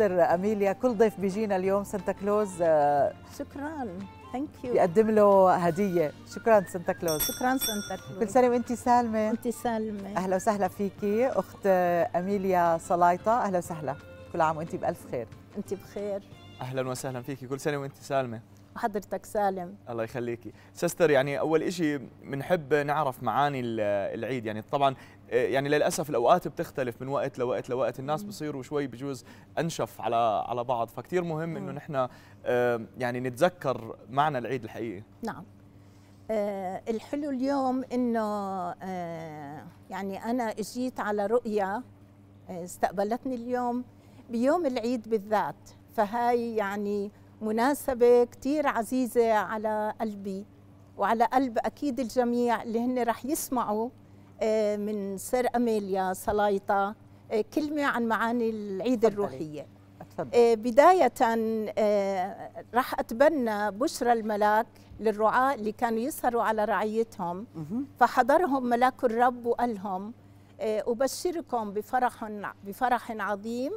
مستر اميليا كل ضيف بيجينا اليوم سانتا كلوز آه، شكرا ثانك يو بيقدم له هديه شكرا سانتا كلوز شكرا سانتا كلوز كل سنه وانت سالمه انت سالمه اهلا وسهلا فيكي اخت اميليا صلايطه اهلا وسهلا كل عام وانت بالف خير انت بخير اهلا وسهلا فيكي كل سنه وانت سالمه وحضرتك سالم الله يخليكي سستر يعني اول شيء بنحب نعرف معاني العيد يعني طبعا إيه، يعني للاسف الاوقات بتختلف من وقت لوقت لوقت الناس بصيروا شوي بجوز انشف على على بعض فكتير مهم انه نحن يعني نتذكر معنى العيد الحقيقي نعم آه، الحلو اليوم انه آه، يعني انا اجيت على رؤيا آه، استقبلتني اليوم بيوم العيد بالذات فهاي يعني مناسبة كتير عزيزة على قلبي وعلى قلب أكيد الجميع اللي هن رح يسمعوا آه، من سير أميليا سلايطة آه، كلمة عن معاني العيد الروحية أتفضل. آه، بداية راح أتبنى بشرى الملاك للرعاة اللي كانوا يسهروا على رعيتهم فحضرهم ملاك الرب وقال لهم أبشركم بفرح بفرح عظيم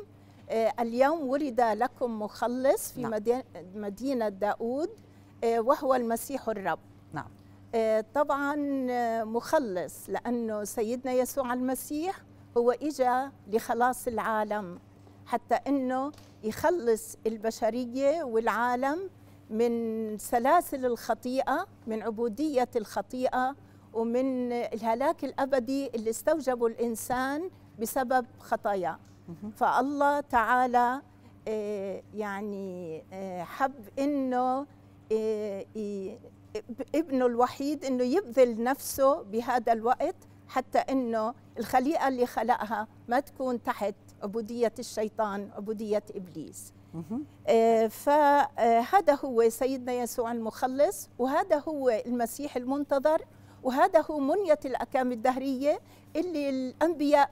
اليوم ولد لكم مخلص في نعم. مدينة داود وهو المسيح الرب آه، طبعا آه، مخلص لأنه سيدنا يسوع المسيح هو إجا لخلاص العالم حتى أنه يخلص البشرية والعالم من سلاسل الخطيئة من عبودية الخطيئة ومن الهلاك الأبدي اللي استوجبه الإنسان بسبب خطاياه فالله تعالى آه، يعني حب أنه ابنه الوحيد انه يبذل نفسه بهذا الوقت حتى انه الخليقه اللي خلقها ما تكون تحت عبوديه الشيطان عبوديه ابليس آه، فهذا آه، هو سيدنا يسوع المخلص وهذا هو المسيح المنتظر وهذا هو منية الأكام الدهرية اللي الأنبياء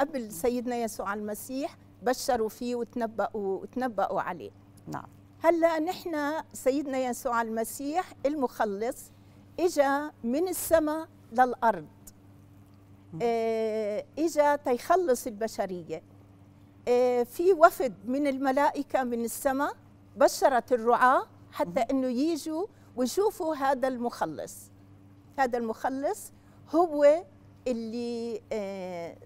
قبل سيدنا يسوع المسيح بشروا فيه وتنبأوا, وتنبأوا عليه نعم هلا نحن سيدنا يسوع المسيح المخلص اجا من السماء للارض آه، اجا تيخلص البشريه آه، في وفد من الملائكه من السماء بشرت الرعاه حتى انه يجوا ويشوفوا هذا المخلص هذا المخلص هو اللي آه،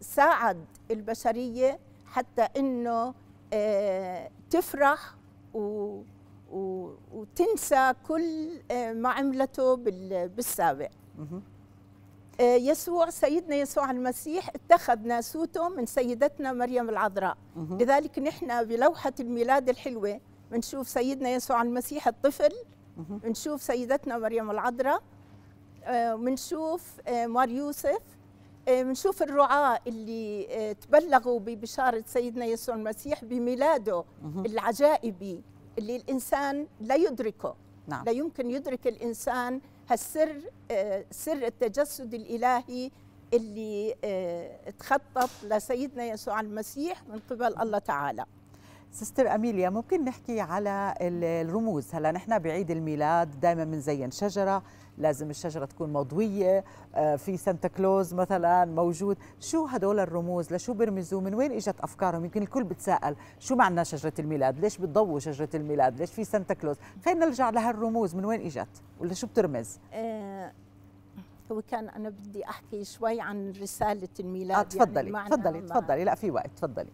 ساعد البشريه حتى انه تفرح و و وتنسى كل آه، ما عملته بالسابق آه، يسوع سيدنا يسوع المسيح اتخذ ناسوته من سيدتنا مريم العذراء لذلك نحن بلوحة الميلاد الحلوة بنشوف سيدنا يسوع المسيح الطفل بنشوف سيدتنا مريم العذراء آه، بنشوف مار يوسف بنشوف آه، الرعاة اللي آه، تبلغوا ببشارة سيدنا يسوع المسيح بميلاده العجائبي اللي الإنسان لا يدركه نعم. لا يمكن يدرك الإنسان هالسر آه، سر التجسد الإلهي اللي تخطط لسيدنا يسوع المسيح من قبل الله تعالى سيستر أميليا ممكن نحكي على الرموز هلا نحن بعيد الميلاد دائما بنزين شجرة لازم الشجرة تكون مضوية آه، في سانتا كلوز مثلا موجود شو هدول الرموز لشو بيرمزوا من وين إجت أفكارهم يمكن الكل بتساءل شو معنى شجرة الميلاد ليش بتضووا شجرة الميلاد ليش في سانتا كلوز خلينا نرجع لهالرموز من وين إجت ولا شو بترمز آه هو كان انا بدي احكي شوي عن رساله الميلاد آه تفضلي يعني تفضلي تفضلي تفضلي لا في وقت تفضلي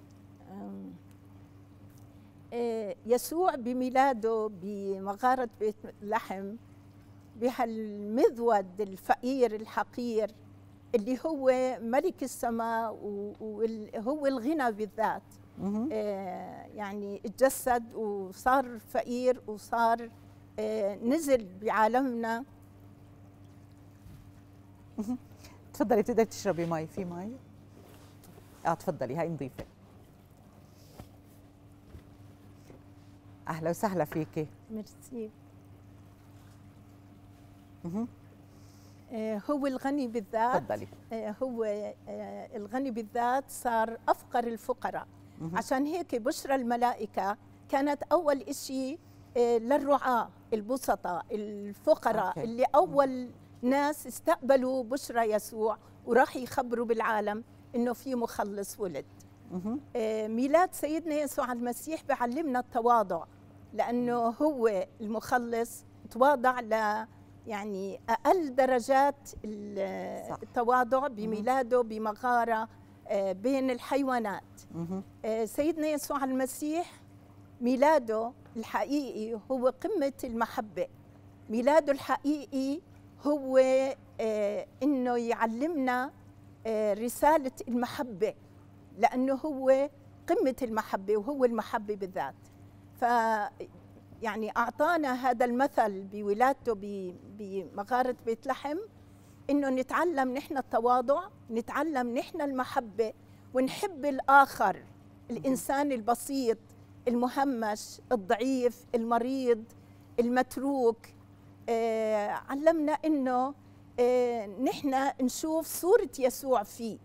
إيه، يسوع بميلاده بمغارة بيت لحم بهالمذود الفقير الحقير اللي هو ملك السماء وهو الغنى بالذات إيه، يعني اتجسد وصار فقير وصار إيه، نزل بعالمنا تفضلي تقدري تشربي مي في مي اه تفضلي هاي نظيفه اهلا وسهلا فيكي ميرسي آه، هو الغني بالذات تفضلي آه، هو آه، الغني بالذات صار افقر الفقراء عشان هيك بشرى الملائكه كانت اول شيء للرعاه البسطاء الفقراء أوكي. اللي اول ناس استقبلوا بشرى يسوع وراح يخبروا بالعالم انه في مخلص ولد ميلاد سيدنا يسوع المسيح بيعلمنا التواضع لانه هو المخلص تواضع ل يعني اقل درجات التواضع بميلاده بمغاره آه، بين الحيوانات آه، سيدنا يسوع المسيح ميلاده الحقيقي هو قمه المحبه ميلاده الحقيقي هو آه، انه يعلمنا رساله المحبه لانه هو قمه المحبه وهو المحبه بالذات ف يعني اعطانا هذا المثل بولادته بمغاره بيت لحم انه نتعلم نحن التواضع نتعلم نحن المحبه ونحب الاخر الانسان البسيط المهمش الضعيف المريض المتروك آه، علمنا انه آه، نحن نشوف صوره يسوع فيه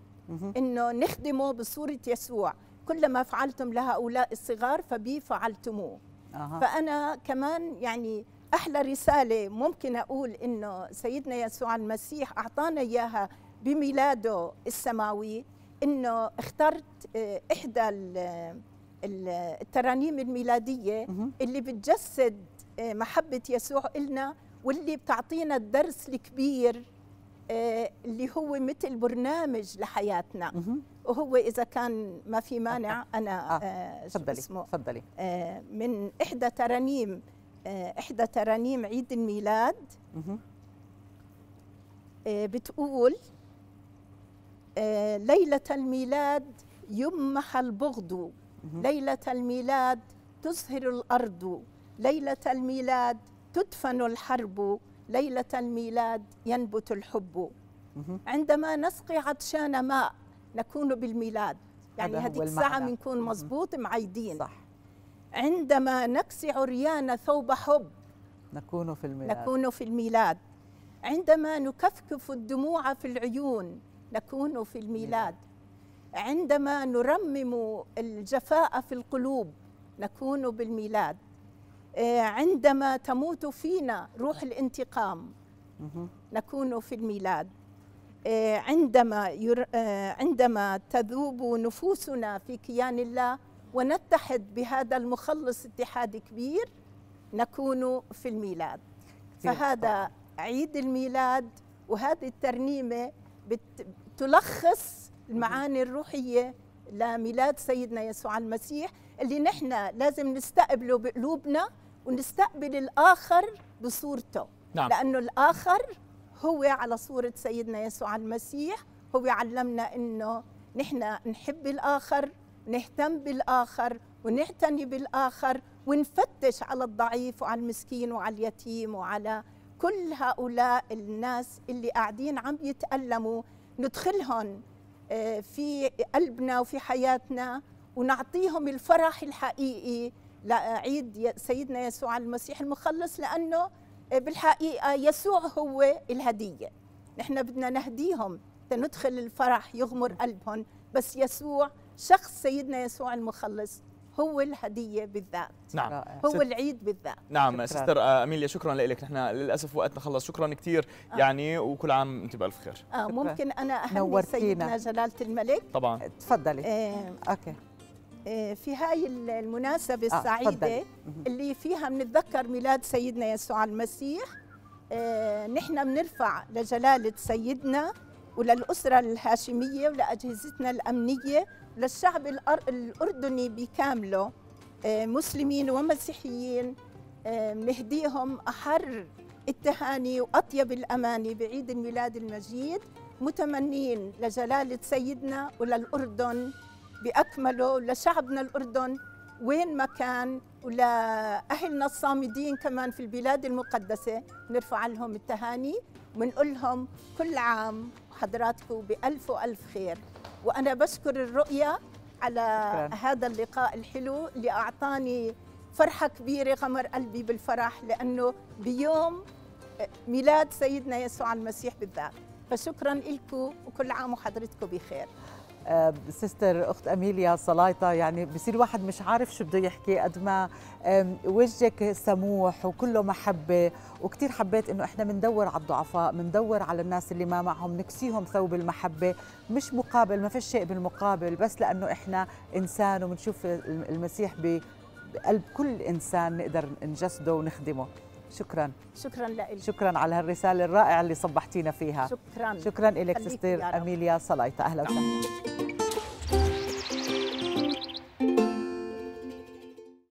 انه نخدمه بصوره يسوع كل ما فعلتم لهؤلاء الصغار فبي فعلتموه أه. فأنا كمان يعني أحلى رسالة ممكن أقول إنه سيدنا يسوع المسيح أعطانا إياها بميلاده السماوي إنه اخترت آه، إحدى الترانيم الميلادية اللي بتجسد آه، محبة يسوع إلنا واللي بتعطينا الدرس الكبير آه، اللي هو مثل برنامج لحياتنا وهو اذا كان ما في مانع انا آه، آه، تفضلي آه تفضلي آه من احدى ترانيم آه احدى ترانيم عيد الميلاد بتقول ليله الميلاد يمحى البغض ليله الميلاد تزهر الارض ليله الميلاد تدفن الحرب ليلة الميلاد ينبت الحب عندما نسقي عطشان ماء نكون بالميلاد يعني هذه الساعة بنكون مضبوط معيدين صح عندما نكسي عريان ثوب حب نكون في الميلاد نكون في الميلاد عندما نكفكف الدموع في العيون نكون في الميلاد عندما نرمم الجفاء في القلوب نكون بالميلاد آه، عندما تموت فينا روح الانتقام نكون في الميلاد آه، عندما ير... آه، عندما تذوب نفوسنا في كيان الله ونتحد بهذا المخلص اتحاد كبير نكون في الميلاد فهذا عيد الميلاد وهذه الترنيمه تلخص المعاني الروحيه لميلاد سيدنا يسوع المسيح اللي نحن لازم نستقبله بقلوبنا ونستقبل الآخر بصورته نعم. لأنه الآخر هو على صورة سيدنا يسوع المسيح هو علمنا أنه نحن نحب الآخر نهتم بالآخر ونعتني بالآخر ونفتش على الضعيف وعلى المسكين وعلى اليتيم وعلى كل هؤلاء الناس اللي قاعدين عم يتألموا ندخلهم آه، في قلبنا وفي حياتنا ونعطيهم الفرح الحقيقي لعيد سيدنا يسوع المسيح المخلص لأنه آه، بالحقيقة آه، يسوع هو الهدية نحن بدنا نهديهم تندخل الفرح يغمر قلبهم بس يسوع شخص سيدنا يسوع المخلص هو الهديه بالذات نعم هو ست... العيد بالذات نعم شكرا. سستر آه، اميليا شكرا لك نحن للاسف وقتنا خلص شكرا كثير آه. يعني وكل عام انت بالف خير اه ممكن انا اهني سيدنا جلاله الملك طبعا تفضلي آه. اوكي آه، في هاي المناسبة آه، السعيدة اللي فيها بنتذكر ميلاد سيدنا يسوع المسيح آه، نحن بنرفع لجلالة سيدنا وللأسرة الهاشمية ولأجهزتنا الأمنية للشعب الأردني بكامله مسلمين ومسيحيين بنهديهم أحر التهاني وأطيب الأماني بعيد الميلاد المجيد متمنين لجلالة سيدنا وللأردن باكمله لشعبنا الاردن وين ما كان ولاهلنا الصامدين كمان في البلاد المقدسه نرفع لهم التهاني ونقول لهم كل عام حضراتكم بالف والف خير وانا بشكر الرؤيه على هذا اللقاء الحلو اللي اعطاني فرحه كبيره غمر قلبي بالفرح لانه بيوم ميلاد سيدنا يسوع المسيح بالذات فشكرا لكم وكل عام وحضرتكم بخير آه، سيستر اخت اميليا صلايطه يعني بصير واحد مش عارف شو بده يحكي قد ما وجهك سموح وكله محبه وكثير حبيت انه احنا بندور على الضعفاء بندور على الناس اللي ما معهم نكسيهم ثوب المحبه مش مقابل ما في شيء بالمقابل بس لانه احنا انسان وبنشوف المسيح بقلب كل انسان نقدر نجسده ونخدمه شكرا شكرا لك شكرا على هالرساله الرائعه اللي صبحتينا فيها شكرا شكرا لك سيستر اميليا صلايطه اهلا وسهلا